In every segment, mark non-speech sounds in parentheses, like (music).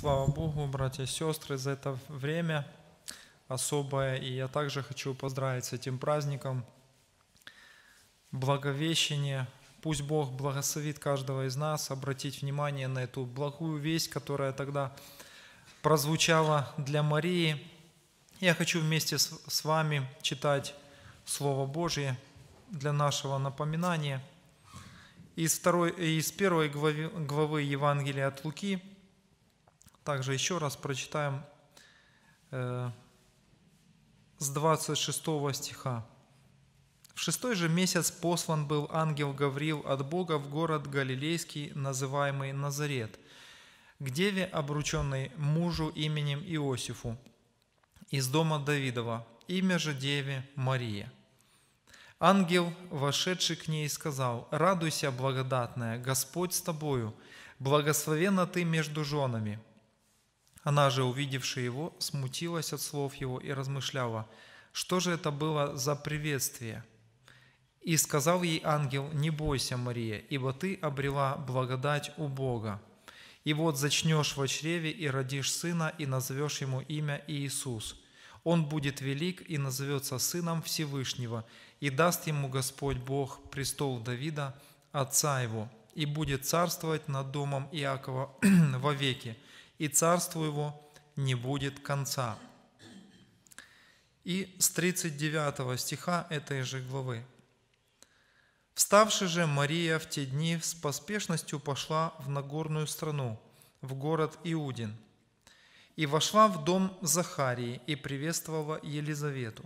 Слава Богу, братья и сестры, за это время особое. И я также хочу поздравить с этим праздником. Благовещение. Пусть Бог благословит каждого из нас обратить внимание на эту благую весть, которая тогда прозвучала для Марии. Я хочу вместе с вами читать Слово Божье для нашего напоминания. Из, второй, из первой главы, главы Евангелия от Луки – также еще раз прочитаем э, с 26 стиха. В шестой же месяц послан был ангел Гавриил от Бога в город Галилейский, называемый Назарет, к деве, обрученной мужу именем Иосифу, из дома Давидова, имя же деве Мария. Ангел, вошедший к ней, сказал, «Радуйся, благодатная, Господь с тобою, благословена ты между женами, она же, увидевши его, смутилась от слов его и размышляла, что же это было за приветствие. И сказал ей ангел, не бойся, Мария, ибо ты обрела благодать у Бога. И вот зачнешь во чреве и родишь сына, и назовешь ему имя Иисус. Он будет велик и назовется сыном Всевышнего, и даст ему Господь Бог престол Давида, отца его, и будет царствовать над домом Иакова (clears throat) вовеки. веки и царству его не будет конца». И с 39 стиха этой же главы. «Вставши же Мария в те дни с поспешностью пошла в Нагорную страну, в город Иудин, и вошла в дом Захарии и приветствовала Елизавету.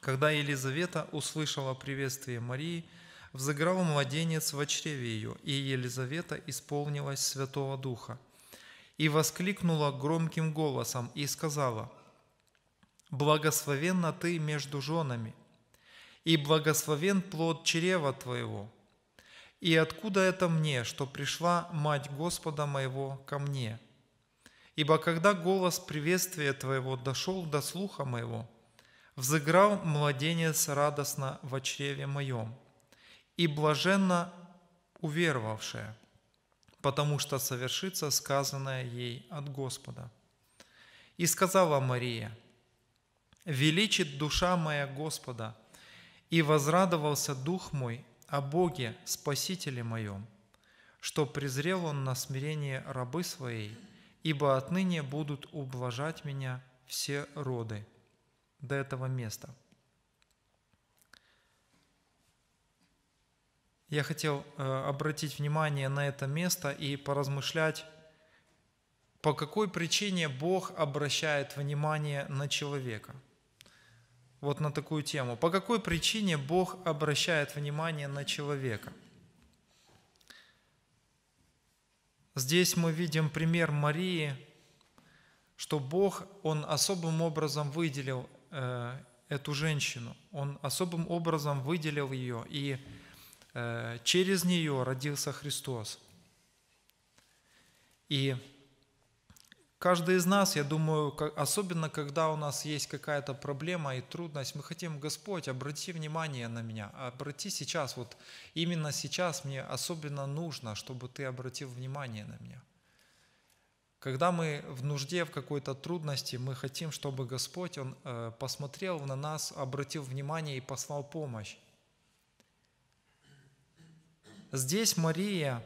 Когда Елизавета услышала приветствие Марии, взыграл младенец в чреве ее, и Елизавета исполнилась Святого Духа – и воскликнула громким голосом и сказала, «Благословенна ты между женами, и благословен плод чрева твоего. И откуда это мне, что пришла мать Господа моего ко мне? Ибо когда голос приветствия твоего дошел до слуха моего, взыграл младенец радостно в чреве моем, и блаженно уверовавшая – потому что совершится сказанное ей от Господа. И сказала Мария, «Величит душа моя Господа, и возрадовался дух мой о Боге, Спасителе моем, что презрел он на смирение рабы своей, ибо отныне будут ублажать меня все роды». До этого места – Я хотел э, обратить внимание на это место и поразмышлять, по какой причине Бог обращает внимание на человека. Вот на такую тему. По какой причине Бог обращает внимание на человека? Здесь мы видим пример Марии, что Бог, Он особым образом выделил э, эту женщину, Он особым образом выделил ее и Э, через нее родился Христос. И каждый из нас, я думаю, особенно когда у нас есть какая-то проблема и трудность, мы хотим, Господь, обрати внимание на меня, обрати сейчас, вот именно сейчас мне особенно нужно, чтобы ты обратил внимание на меня. Когда мы в нужде, в какой-то трудности, мы хотим, чтобы Господь, Он э, посмотрел на нас, обратил внимание и послал помощь. Здесь Мария,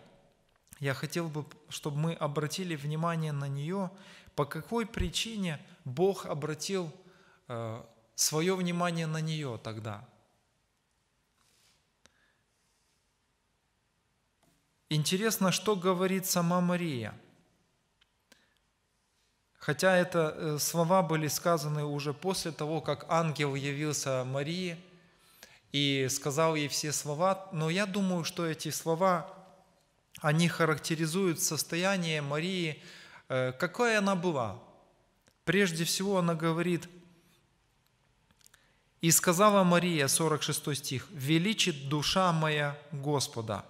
я хотел бы, чтобы мы обратили внимание на нее, по какой причине Бог обратил э, свое внимание на нее тогда. Интересно, что говорит сама Мария. Хотя это э, слова были сказаны уже после того, как ангел явился Марии – и сказал ей все слова. Но я думаю, что эти слова, они характеризуют состояние Марии, э, какой она была. Прежде всего она говорит, «И сказала Мария, 46 стих, «Величит душа моя Господа».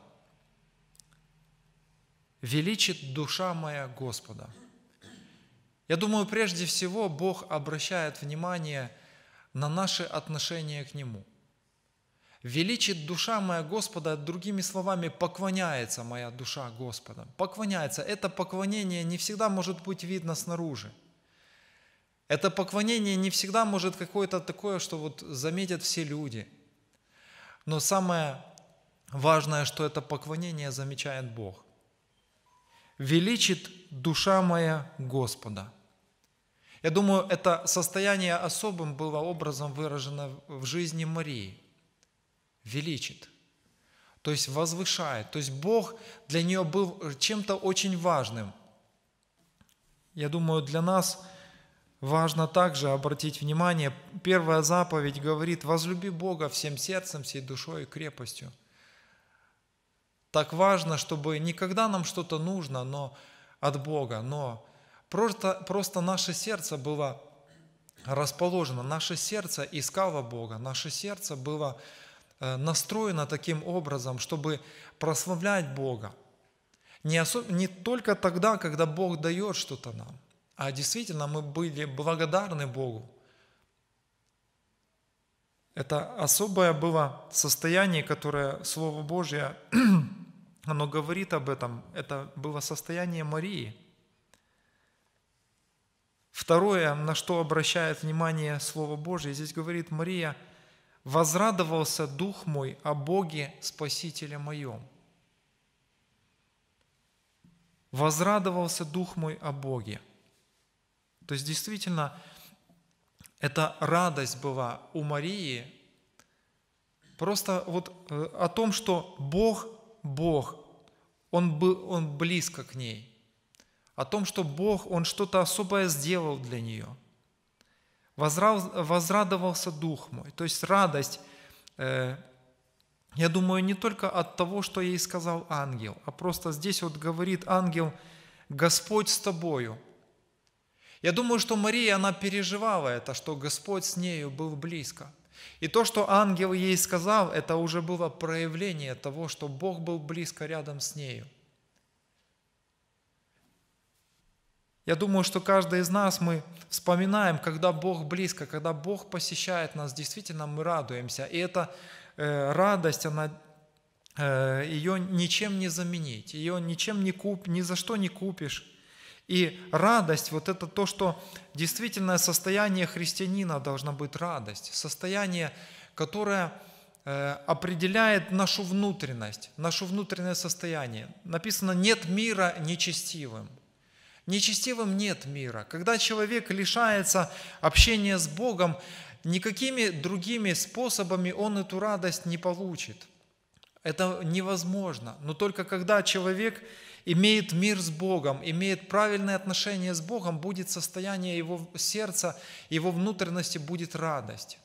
«Величит душа моя Господа». Я думаю, прежде всего Бог обращает внимание на наши отношения к Нему – Величит душа моя Господа, другими словами, поклоняется моя душа Господа. Поклоняется. Это поклонение не всегда может быть видно снаружи. Это поклонение не всегда может какое-то такое, что вот заметят все люди. Но самое важное, что это поклонение замечает Бог. Величит душа моя Господа. Я думаю, это состояние особым было образом выражено в жизни Марии – величит, то есть возвышает. То есть Бог для нее был чем-то очень важным. Я думаю, для нас важно также обратить внимание, первая заповедь говорит, возлюби Бога всем сердцем, всей душой и крепостью. Так важно, чтобы никогда нам что-то нужно но от Бога, но просто, просто наше сердце было расположено, наше сердце искало Бога, наше сердце было Э, настроена таким образом, чтобы прославлять Бога. Не, особ... не только тогда, когда Бог дает что-то нам, а действительно мы были благодарны Богу. Это особое было состояние, которое Слово Божье, (clears throat) оно говорит об этом. Это было состояние Марии. Второе, на что обращает внимание Слово Божье, здесь говорит Мария – возрадовался дух мой о Боге Спасителе моем. Возрадовался дух мой о Боге. То есть действительно, эта радость была у Марии, просто вот э, о том, что Бог, Бог, Он, был, он близко к ней, о том, что Бог, Он что-то особое сделал для нее – возрадовался дух мой. То есть радость, э, я думаю, не только от того, что ей сказал ангел, а просто здесь вот говорит ангел, Господь с тобою. Я думаю, что Мария, она переживала это, что Господь с нею был близко. И то, что ангел ей сказал, это уже было проявление того, что Бог был близко рядом с нею. Я думаю, что каждый из нас мы вспоминаем, когда Бог близко, когда Бог посещает нас, действительно мы радуемся. И эта э, радость, она э, ее ничем не заменить, ее ничем не куп, ни за что не купишь. И радость, вот это то, что действительное состояние христианина должна быть радость, состояние, которое э, определяет нашу внутренность, наше внутреннее состояние. Написано, нет мира нечестивым. Нечестивым нет мира. Когда человек лишается общения с Богом, никакими другими способами он эту радость не получит. Это невозможно. Но только когда человек имеет мир с Богом, имеет правильное отношение с Богом, будет состояние его сердца, его внутренности будет радость.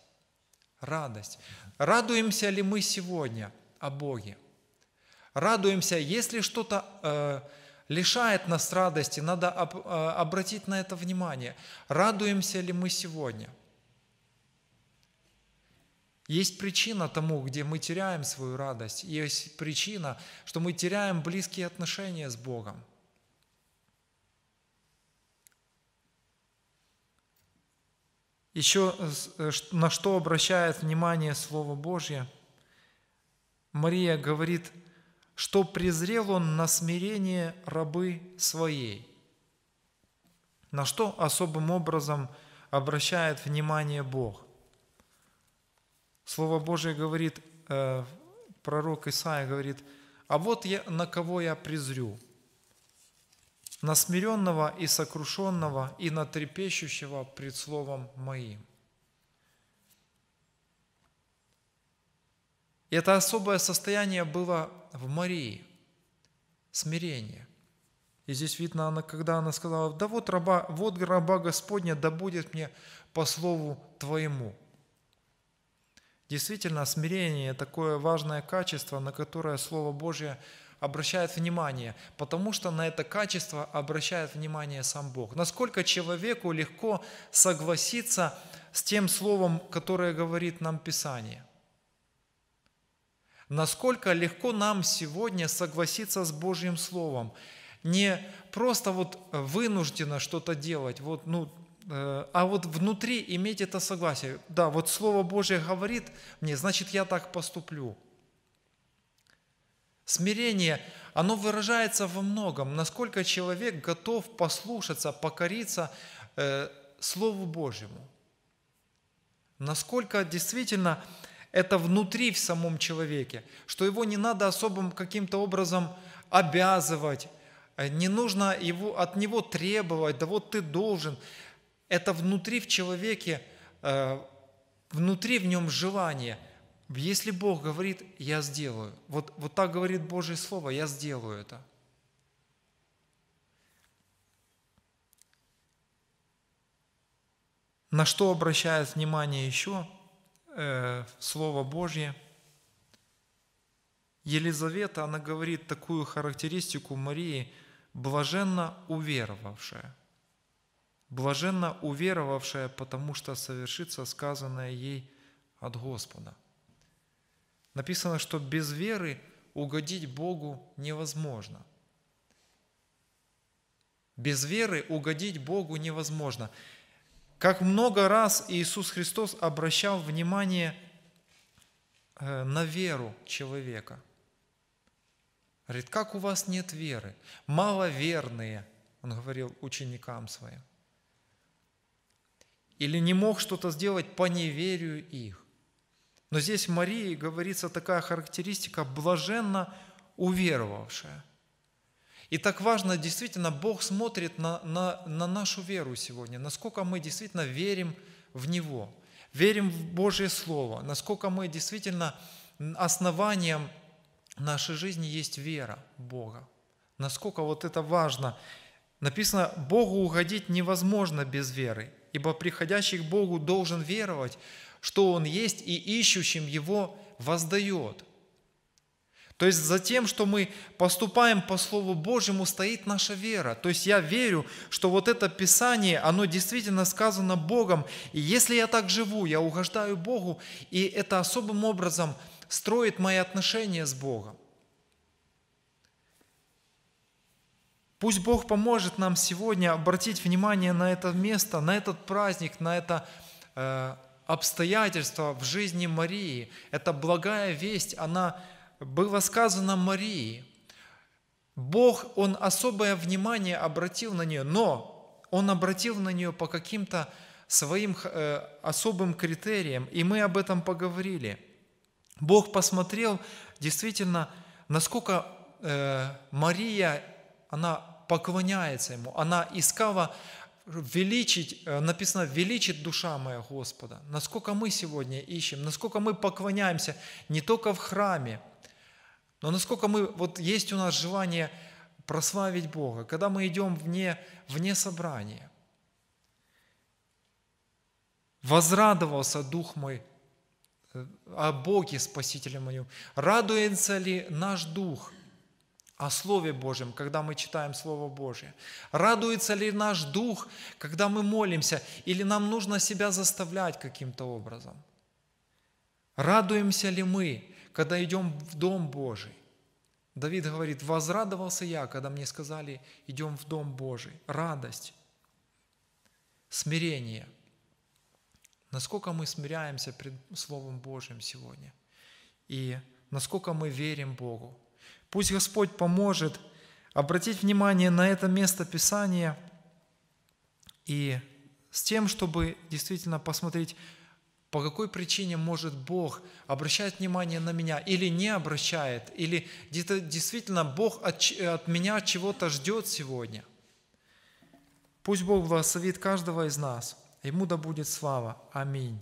Радость. Радуемся ли мы сегодня о Боге? Радуемся, если что-то... Э, лишает нас радости, надо об, э, обратить на это внимание. Радуемся ли мы сегодня? Есть причина тому, где мы теряем свою радость. Есть причина, что мы теряем близкие отношения с Богом. Еще э, э, на что обращает внимание Слово Божье? Мария говорит – что презрел он на смирение рабы своей. На что особым образом обращает внимание Бог? Слово Божие говорит, э, пророк Исаия говорит, а вот я, на кого я презрю? На смиренного и сокрушенного, и на трепещущего пред словом моим. Это особое состояние было в Марии смирение. И здесь видно, она, когда она сказала, да вот раба, вот раба Господня, да будет мне по слову Твоему. Действительно, смирение – такое важное качество, на которое Слово Божье обращает внимание, потому что на это качество обращает внимание сам Бог. Насколько человеку легко согласиться с тем словом, которое говорит нам Писание. Насколько легко нам сегодня согласиться с Божьим Словом. Не просто вот э, вынуждено что-то делать, вот, ну, э, а вот внутри иметь это согласие. Да, вот Слово Божье говорит мне, значит, я так поступлю. Смирение, оно выражается во многом, насколько человек готов послушаться, покориться э, Слову Божьему. Насколько действительно это внутри в самом человеке, что его не надо особым каким-то образом обязывать, э, не нужно его, от него требовать, да вот ты должен. Это внутри в человеке, э, внутри в нем желание. Если Бог говорит, я сделаю. Вот, вот так говорит Божье Слово, я сделаю это. На что обращает внимание еще – Э, Слово Божье. Елизавета, она говорит такую характеристику Марии, блаженно уверовавшая. Блаженно уверовавшая, потому что совершится сказанное ей от Господа. Написано, что без веры угодить Богу невозможно. Без веры угодить Богу невозможно как много раз Иисус Христос обращал внимание э, на веру человека. Говорит, как у вас нет веры? Маловерные, он говорил ученикам своим. Или не мог что-то сделать по неверию их. Но здесь в Марии говорится такая характеристика «блаженно уверовавшая». И так важно, действительно, Бог смотрит на, на, на нашу веру сегодня, насколько мы действительно верим в Него, верим в Божье Слово, насколько мы действительно основанием нашей жизни есть вера Бога. Насколько вот это важно. Написано, Богу угодить невозможно без веры, ибо приходящий к Богу должен веровать, что Он есть и ищущим Его воздает. То есть за тем, что мы поступаем по Слову Божьему, стоит наша вера. То есть я верю, что вот это Писание, оно действительно сказано Богом. И если я так живу, я угождаю Богу, и это особым образом строит мои отношения с Богом. Пусть Бог поможет нам сегодня обратить внимание на это место, на этот праздник, на это э, обстоятельство в жизни Марии. Это благая весть, она было сказано Марии, Бог, Он особое внимание обратил на нее, но Он обратил на нее по каким-то своим э, особым критериям, и мы об этом поговорили. Бог посмотрел действительно, насколько э, Мария, она поклоняется Ему, она искала величить, э, написано, величит душа моя Господа. Насколько мы сегодня ищем, насколько мы поклоняемся не только в храме, но насколько мы, вот есть у нас желание прославить Бога, когда мы идем вне, вне собрания. Возрадовался Дух мой э, о Боге Спасителе моем. Радуется ли наш Дух о Слове Божьем, когда мы читаем Слово Божье? Радуется ли наш Дух, когда мы молимся, или нам нужно себя заставлять каким-то образом? Радуемся ли мы? когда идем в Дом Божий. Давид говорит, возрадовался я, когда мне сказали, идем в Дом Божий. Радость, смирение. Насколько мы смиряемся пред Словом Божьим сегодня. И насколько мы верим Богу. Пусть Господь поможет обратить внимание на это место Писания и с тем, чтобы действительно посмотреть, по какой причине может Бог обращать внимание на меня или не обращает, или где-то действительно Бог от, от меня чего-то ждет сегодня? Пусть Бог благословит каждого из нас. Ему да будет слава. Аминь.